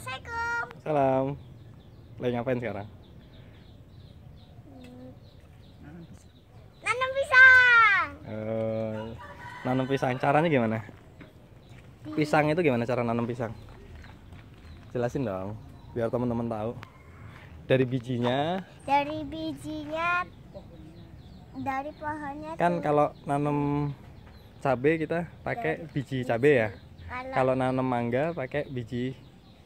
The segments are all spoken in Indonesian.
Assalamualaikum. Salam. Lagi ngapain sekarang? Nanam pisang. Uh, nanam pisang. Caranya gimana? Pisang itu gimana cara nanam pisang? Jelasin dong, biar teman-teman tahu. Dari bijinya. Dari bijinya. Dari pohonnya. Kan tuh. kalau nanam cabai kita pakai iya, biji cabai ya. Kalau nanam mangga pakai biji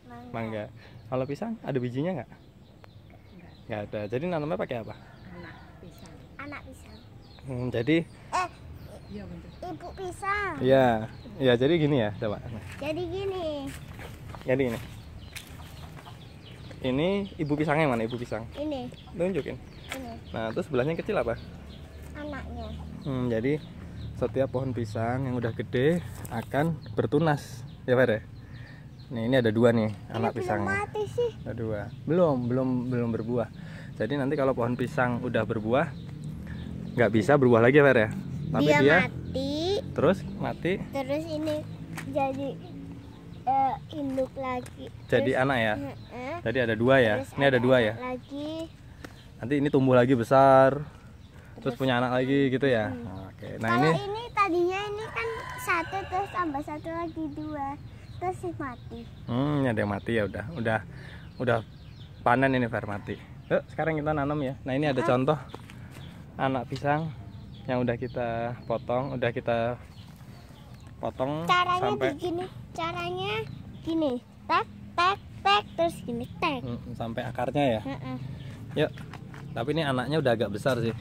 mangga. mangga. Kalau pisang ada bijinya nggak? Nggak ada. Jadi nanamnya pakai apa? Anak pisang. Anak pisang. Hmm, jadi eh iya, ibu pisang. Iya. Ya, jadi gini ya, coba. Jadi gini. Jadi ini. Ini ibu pisangnya mana ibu pisang? Ini. Tunjukin. Ini. Nah, terus sebelahnya kecil apa? Anaknya. Hmm, jadi setiap pohon pisang yang udah gede akan bertunas. Ya, Pak ya? Nih ini ada dua nih ini anak pisangnya. Mati sih. Ada dua. Belum belum belum berbuah. Jadi nanti kalau pohon pisang udah berbuah, nggak bisa berbuah lagi Fer ya. Tapi dia, dia mati. Terus mati. Terus ini jadi uh, induk lagi. Jadi anak ya. Uh, jadi ada dua ya. Terus ini ada dua ya. Lagi. Nanti ini tumbuh lagi besar. Terus, terus punya anak lagi gitu ya. Hmm. Oke. Nah kalau ini, ini tadinya ini kan satu terus tambah satu lagi dua sih mati. Hmm, ada yang mati ya udah. Udah udah panen ini Fer mati. Yuk, sekarang kita nanam ya. Nah, ini ada ah. contoh anak pisang yang udah kita potong, udah kita potong caranya sampai begini. Caranya gini. Tak tak tak terus gini tak. Hmm, sampai akarnya ya. Uh -uh. Yuk. Tapi ini anaknya udah agak besar sih.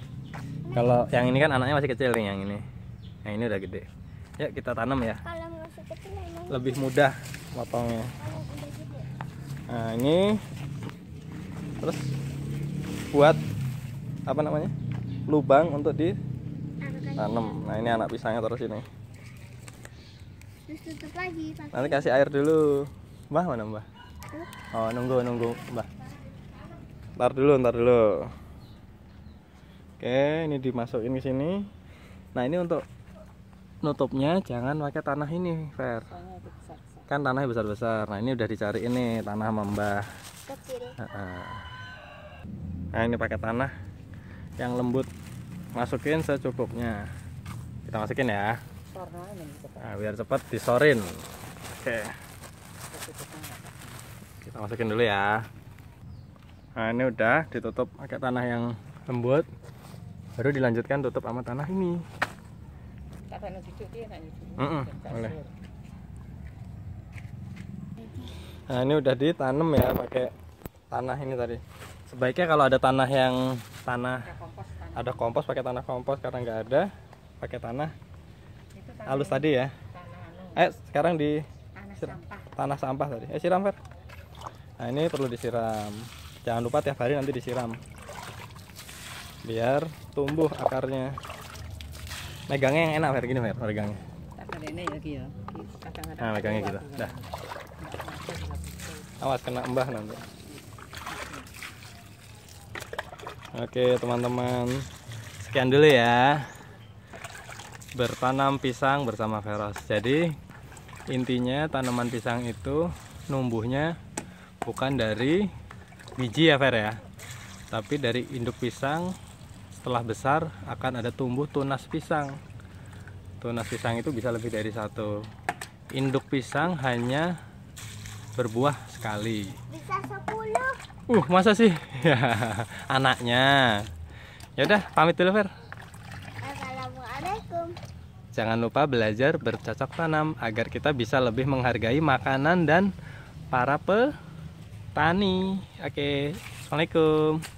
Kalau yang ini kan anaknya masih kecil nih yang ini. Yang ini udah gede. Yuk kita tanam ya. Kalau lebih mudah motongnya. nah ini terus buat apa namanya lubang untuk di tanam. nah ini anak pisangnya terus ini nanti kasih air dulu mbah mana mbah oh nunggu nunggu mbah ntar dulu ntar dulu oke ini dimasukin ke sini nah ini untuk nutupnya jangan pakai tanah ini Fair. kan tanahnya besar besar nah ini udah dicari ini tanah membah nah ini pakai tanah yang lembut masukin secukupnya kita masukin ya nah, biar cepat disorin oke kita masukin dulu ya nah ini udah ditutup pakai tanah yang lembut baru dilanjutkan tutup sama tanah ini boleh. Nah ini udah ditanam ya pakai tanah ini tadi. Sebaiknya kalau ada tanah yang tanah ada kompos, Ada kompos pakai tanah kompos karena nggak ada pakai tanah, tanah halus tadi ya. Tanah, anu. eh sekarang di tanah sampah. tanah sampah tadi. Eh siram Fer. Nah ini perlu disiram. Jangan lupa tiap hari nanti disiram biar tumbuh akarnya megangnya yang enak Fer gini Fer ya. ah, megangnya nah megangnya gitu dah awas kena embah nanti oke teman-teman sekian dulu ya bertanam pisang bersama Veros jadi intinya tanaman pisang itu numbuhnya bukan dari biji ya Fer ya tapi dari induk pisang setelah besar akan ada tumbuh tunas pisang tunas pisang itu bisa lebih dari satu induk pisang hanya berbuah sekali bisa 10 uh masa sih ya anaknya yaudah pamit dulu Fer Assalamualaikum jangan lupa belajar bercocok tanam agar kita bisa lebih menghargai makanan dan para petani oke Assalamualaikum